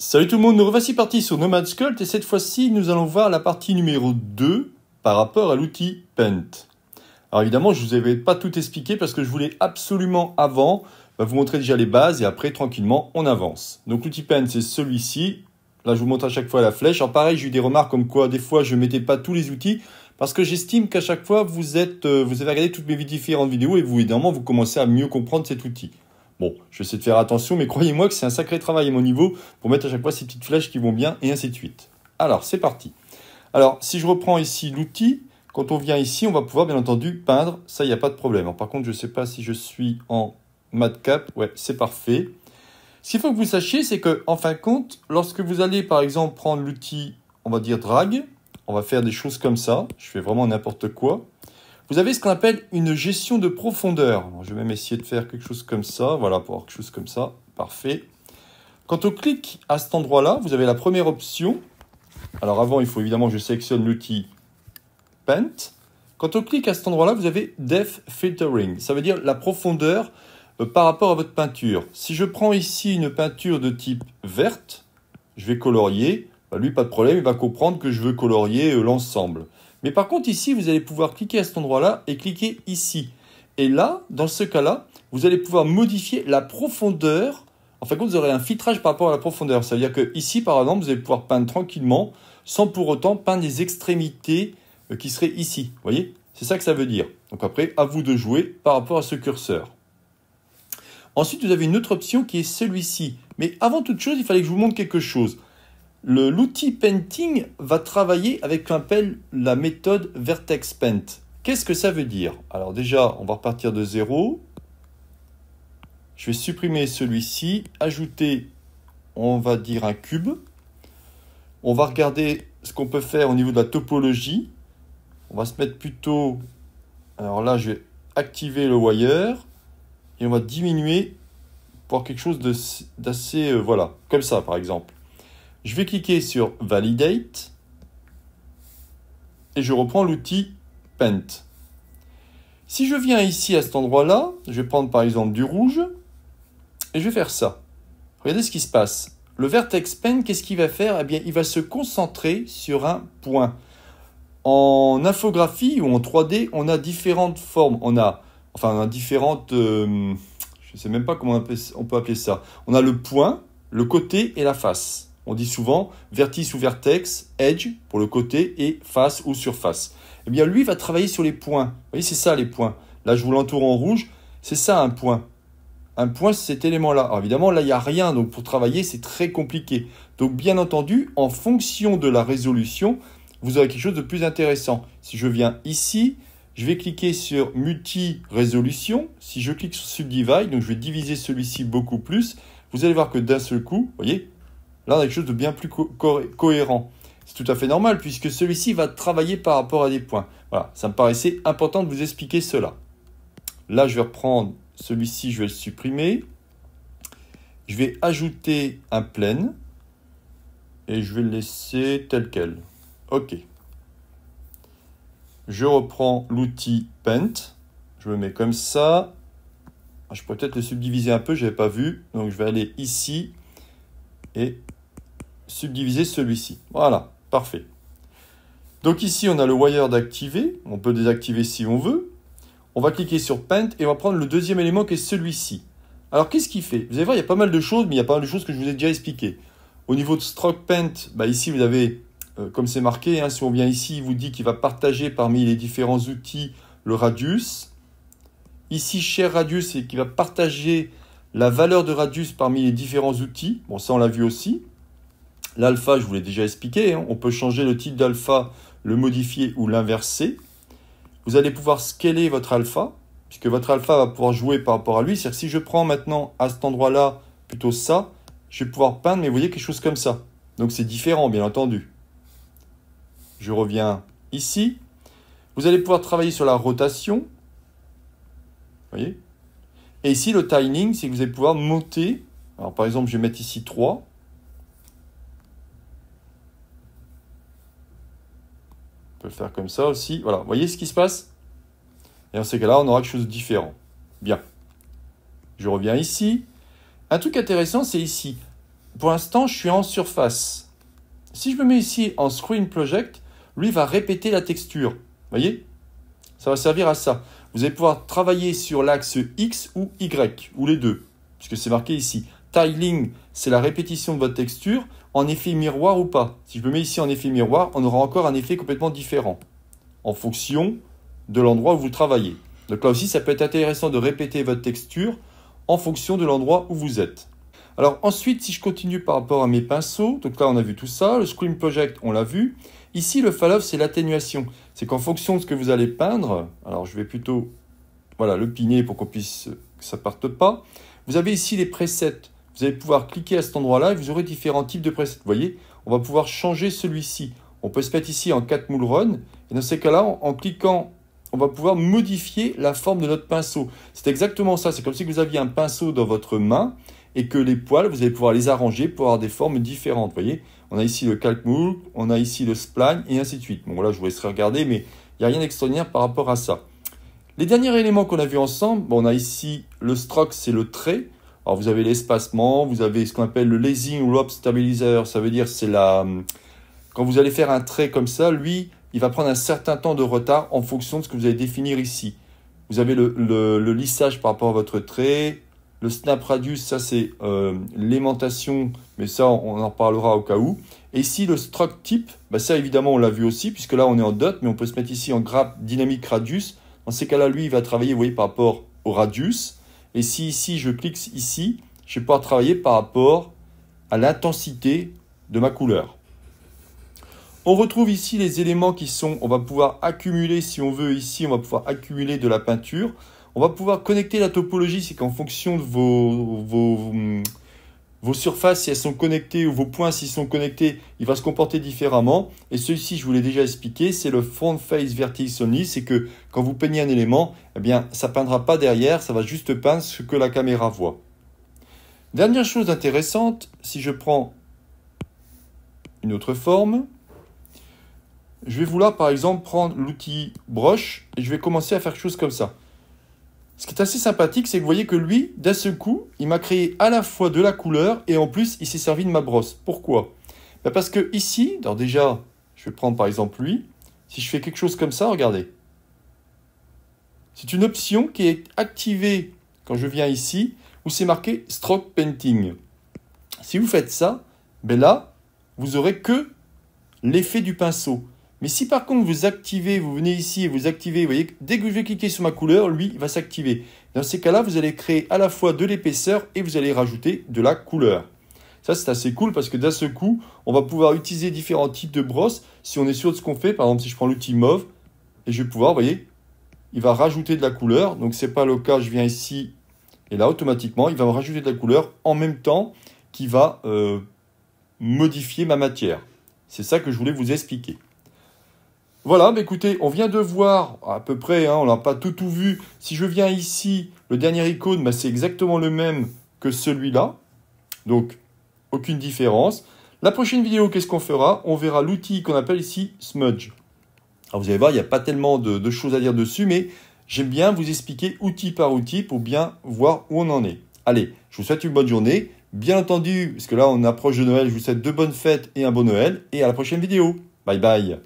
Salut tout le monde, nous revoici parti sur Nomad Sculpt et cette fois-ci nous allons voir la partie numéro 2 par rapport à l'outil Paint. Alors évidemment je ne vous avais pas tout expliqué parce que je voulais absolument avant bah, vous montrer déjà les bases et après tranquillement on avance. Donc l'outil Paint c'est celui-ci, là je vous montre à chaque fois la flèche. Alors pareil j'ai eu des remarques comme quoi des fois je ne mettais pas tous les outils parce que j'estime qu'à chaque fois vous, euh, vous avez regardé toutes mes différentes vidéos et vous évidemment vous commencez à mieux comprendre cet outil. Bon, je vais essayer de faire attention, mais croyez-moi que c'est un sacré travail à mon niveau pour mettre à chaque fois ces petites flèches qui vont bien, et ainsi de suite. Alors, c'est parti. Alors, si je reprends ici l'outil, quand on vient ici, on va pouvoir bien entendu peindre, ça, il n'y a pas de problème. par contre, je ne sais pas si je suis en madcap, ouais, c'est parfait. Ce qu'il faut que vous sachiez, c'est que, en fin de compte, lorsque vous allez, par exemple, prendre l'outil, on va dire drag, on va faire des choses comme ça, je fais vraiment n'importe quoi, vous avez ce qu'on appelle une gestion de profondeur. je vais même essayer de faire quelque chose comme ça. Voilà, pour avoir quelque chose comme ça. Parfait. Quand on clique à cet endroit-là, vous avez la première option. Alors avant, il faut évidemment que je sélectionne l'outil Paint. Quand on clique à cet endroit-là, vous avez Depth Filtering. Ça veut dire la profondeur euh, par rapport à votre peinture. Si je prends ici une peinture de type verte, je vais colorier. Bah, lui, pas de problème, il va comprendre que je veux colorier euh, l'ensemble. Mais par contre, ici, vous allez pouvoir cliquer à cet endroit-là et cliquer ici. Et là, dans ce cas-là, vous allez pouvoir modifier la profondeur. En fin vous aurez un filtrage par rapport à la profondeur. Ça veut dire que ici, par exemple, vous allez pouvoir peindre tranquillement sans pour autant peindre les extrémités euh, qui seraient ici. Vous voyez C'est ça que ça veut dire. Donc après, à vous de jouer par rapport à ce curseur. Ensuite, vous avez une autre option qui est celui-ci. Mais avant toute chose, il fallait que je vous montre quelque chose. L'outil Painting va travailler avec qu'on appelle la méthode Vertex Paint. Qu'est-ce que ça veut dire Alors déjà, on va repartir de zéro. Je vais supprimer celui-ci, ajouter, on va dire, un cube. On va regarder ce qu'on peut faire au niveau de la topologie. On va se mettre plutôt... Alors là, je vais activer le wire. Et on va diminuer pour quelque chose d'assez... Euh, voilà, comme ça, par exemple. Je vais cliquer sur Validate et je reprends l'outil Paint. Si je viens ici à cet endroit-là, je vais prendre par exemple du rouge et je vais faire ça. Regardez ce qui se passe. Le vertex paint, qu'est-ce qu'il va faire Eh bien, il va se concentrer sur un point. En infographie ou en 3D, on a différentes formes. On a, enfin, on a différentes. Euh, je ne sais même pas comment on, peut appeler ça. On a le point, le côté et la face. On dit souvent vertice ou vertex, edge pour le côté et face ou surface. Eh bien, lui va travailler sur les points. Vous voyez, c'est ça les points. Là, je vous l'entoure en rouge. C'est ça un point. Un point, c'est cet élément-là. Alors évidemment, là, il n'y a rien. Donc, pour travailler, c'est très compliqué. Donc, bien entendu, en fonction de la résolution, vous aurez quelque chose de plus intéressant. Si je viens ici, je vais cliquer sur multi-résolution. Si je clique sur subdivide, donc je vais diviser celui-ci beaucoup plus, vous allez voir que d'un seul coup, vous voyez, Là, on a quelque chose de bien plus cohérent. C'est tout à fait normal puisque celui-ci va travailler par rapport à des points. Voilà, ça me paraissait important de vous expliquer cela. Là, je vais reprendre celui-ci, je vais le supprimer. Je vais ajouter un plein et je vais le laisser tel quel. OK. Je reprends l'outil Paint. Je me mets comme ça. Ah, je pourrais peut-être le subdiviser un peu, je n'avais pas vu. Donc je vais aller ici et subdiviser celui-ci. Voilà, parfait. Donc ici, on a le wire d'activer. On peut désactiver si on veut. On va cliquer sur Paint et on va prendre le deuxième élément qui est celui-ci. Alors qu'est-ce qu'il fait Vous allez voir, il y a pas mal de choses, mais il y a pas mal de choses que je vous ai déjà expliquées. Au niveau de Stroke Paint, bah, ici vous avez, euh, comme c'est marqué, hein, si on vient ici, il vous dit qu'il va partager parmi les différents outils le radius. Ici, Share Radius, c'est qu'il va partager la valeur de radius parmi les différents outils. Bon, ça on l'a vu aussi. L'alpha, je vous l'ai déjà expliqué, hein. on peut changer le type d'alpha, le modifier ou l'inverser. Vous allez pouvoir scaler votre alpha, puisque votre alpha va pouvoir jouer par rapport à lui. C'est-à-dire que si je prends maintenant à cet endroit-là plutôt ça, je vais pouvoir peindre, mais vous voyez quelque chose comme ça. Donc c'est différent, bien entendu. Je reviens ici. Vous allez pouvoir travailler sur la rotation. Vous voyez Et ici, le timing, c'est que vous allez pouvoir monter. Alors par exemple, je vais mettre ici 3. On peut le faire comme ça aussi. Voilà, vous voyez ce qui se passe Et en ces cas-là, on aura quelque chose de différent. Bien. Je reviens ici. Un truc intéressant, c'est ici. Pour l'instant, je suis en surface. Si je me mets ici en Screen Project, lui va répéter la texture. Vous voyez Ça va servir à ça. Vous allez pouvoir travailler sur l'axe X ou Y, ou les deux, puisque c'est marqué ici. Tiling, c'est la répétition de votre texture en effet miroir ou pas. Si je me mets ici en effet miroir, on aura encore un effet complètement différent en fonction de l'endroit où vous travaillez. Donc là aussi, ça peut être intéressant de répéter votre texture en fonction de l'endroit où vous êtes. Alors ensuite, si je continue par rapport à mes pinceaux, donc là on a vu tout ça, le Screen Project on l'a vu. Ici, le Falloff, c'est l'atténuation. C'est qu'en fonction de ce que vous allez peindre, alors je vais plutôt voilà, le pigner pour qu'on puisse que ça parte pas. Vous avez ici les presets. Vous allez pouvoir cliquer à cet endroit-là et vous aurez différents types de presets. Vous voyez, on va pouvoir changer celui-ci. On peut se mettre ici en 4 moules run. Et dans ces cas-là, en, cliquant on va pouvoir modifier la forme de notre pinceau. C'est exactement ça. C'est comme si vous aviez un pinceau dans votre main et que les poils, vous allez pouvoir les arranger pour avoir des formes différentes. Vous voyez, on a ici le calque moule, on a ici le spline et ainsi de suite. Bon, voilà, je vous laisserai regarder, mais il n'y a rien d'extraordinaire par rapport à ça. Les derniers éléments qu'on a vus ensemble, on a ici le stroke, c'est le trait. Alors vous avez l'espacement, vous avez ce qu'on appelle le lasing ou stabilizer, ça veut dire c'est la... Quand vous allez faire un trait comme ça, lui, il va prendre un certain temps de retard en fonction de ce que vous allez définir ici. Vous avez le, le, lissage par rapport à votre trait, le snap radius, ça c'est euh, l'aimantation, mais ça on en parlera au cas où. Et ici le stroke type, bah ça évidemment on l'a vu aussi, puisque là on est en dot, mais on peut se mettre ici en grappe dynamique radius. Dans ces cas-là, lui, il va travailler, voyez, par rapport au radius. Et si ici je clique ici, je vais pouvoir travailler par rapport à l'intensité de ma couleur. On retrouve ici les éléments qui sont, on va pouvoir accumuler, si on veut ici, on va pouvoir accumuler de la peinture. On va pouvoir connecter la topologie, c'est qu'en fonction de vos, vos, vos surfaces, si elles sont connectées, ou vos points, s'ils sont connectés, il va se comporter différemment. Et celui-ci, je vous l'ai déjà expliqué, c'est le front face Vertice only. C'est que quand vous peignez un élément, eh bien, ça peindra pas derrière, ça va juste peindre ce que la caméra voit. Dernière chose intéressante, si je prends une autre forme, je vais vouloir par exemple, prendre l'outil brush et je vais commencer à faire quelque chose comme ça. Ce qui est assez sympathique, c'est que vous voyez que lui, d'un seul coup, il m'a créé à la fois de la couleur et en plus, il s'est servi de ma brosse. Pourquoi ben Parce que ici, déjà, je vais prendre par exemple lui. Si je fais quelque chose comme ça, regardez. C'est une option qui est activée quand je viens ici, où c'est marqué Stroke Painting. Si vous faites ça, ben là, vous aurez que l'effet du pinceau. Mais si par contre vous activez, vous venez ici et vous activez, vous voyez, dès que je vais cliquer sur ma couleur, lui, il va s'activer. Dans ces cas-là, vous allez créer à la fois de l'épaisseur et vous allez rajouter de la couleur. Ça, c'est assez cool parce que d'un seul coup, on va pouvoir utiliser différents types de brosses si on est sûr de ce qu'on fait. Par exemple, si je prends l'outil mauve, et je vais pouvoir, vous voyez, il va rajouter de la couleur. Donc, ce n'est pas le cas, je viens ici, et là, automatiquement, il va me rajouter de la couleur en même temps qu'il va euh, modifier ma matière. C'est ça que je voulais vous expliquer. Voilà, bah, écoutez, on vient de voir à peu près, hein, on n'a pas tout, vu. Si je viens ici, le dernier icône, bah, c'est exactement le même que celui-là. Donc, aucune différence. La prochaine vidéo, qu'est-ce qu'on fera On verra l'outil qu'on appelle ici Smudge. Alors vous allez voir, il n'y a pas tellement de, choses à dire dessus, mais j'aime bien vous expliquer outil par outil pour bien voir où on en est. Allez, je vous souhaite une bonne journée. Bien entendu, parce que là on approche de Noël, je vous souhaite de bonnes fêtes et un bon Noël. Et à la prochaine vidéo. Bye bye